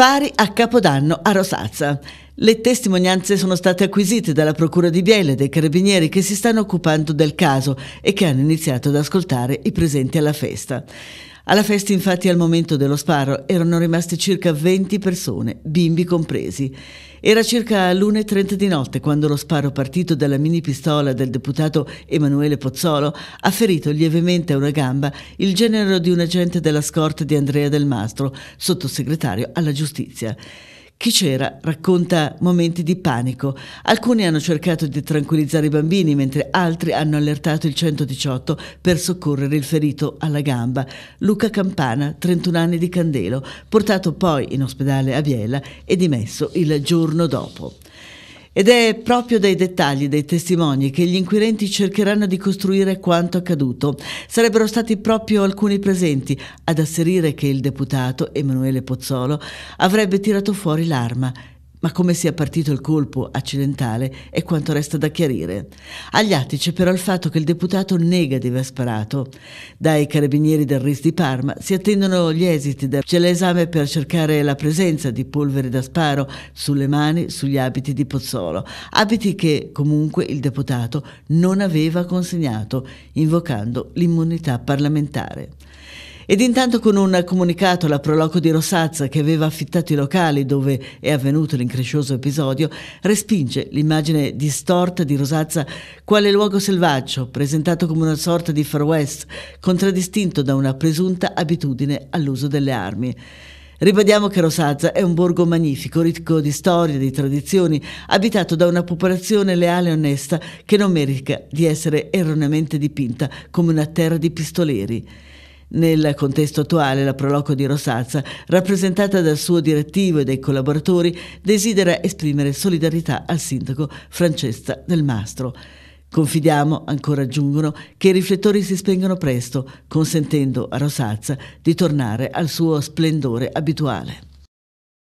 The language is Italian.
Spari a Capodanno a Rosazza. Le testimonianze sono state acquisite dalla Procura di Biella e dai carabinieri che si stanno occupando del caso e che hanno iniziato ad ascoltare i presenti alla festa. Alla festa infatti al momento dello sparo erano rimaste circa 20 persone, bimbi compresi. Era circa l'1.30 di notte quando lo sparo partito dalla mini pistola del deputato Emanuele Pozzolo ha ferito lievemente a una gamba il genero di un agente della scorta di Andrea Del Mastro, sottosegretario alla giustizia. Chi c'era racconta momenti di panico. Alcuni hanno cercato di tranquillizzare i bambini, mentre altri hanno allertato il 118 per soccorrere il ferito alla gamba. Luca Campana, 31 anni di Candelo, portato poi in ospedale a Biella e dimesso il giorno dopo. Ed è proprio dai dettagli dei testimoni che gli inquirenti cercheranno di costruire quanto accaduto. Sarebbero stati proprio alcuni presenti ad asserire che il deputato Emanuele Pozzolo avrebbe tirato fuori l'arma ma come sia partito il colpo accidentale è quanto resta da chiarire. Agli atti c'è però il fatto che il deputato nega di aver sparato. Dai carabinieri del RIS di Parma si attendono gli esiti. Da... C'è per cercare la presenza di polvere da sparo sulle mani, sugli abiti di Pozzolo. Abiti che comunque il deputato non aveva consegnato, invocando l'immunità parlamentare. Ed intanto con un comunicato la Proloco di Rosazza, che aveva affittato i locali dove è avvenuto l'increscioso episodio, respinge l'immagine distorta di Rosazza quale luogo selvaggio, presentato come una sorta di Far West, contraddistinto da una presunta abitudine all'uso delle armi. Ribadiamo che Rosazza è un borgo magnifico, ricco di storie, di tradizioni, abitato da una popolazione leale e onesta che non merita di essere erroneamente dipinta come una terra di pistoleri. Nel contesto attuale la Proloco di Rosazza, rappresentata dal suo direttivo e dai collaboratori, desidera esprimere solidarietà al sindaco Francesca Del Mastro. Confidiamo, ancora aggiungono, che i riflettori si spengano presto, consentendo a Rosazza di tornare al suo splendore abituale.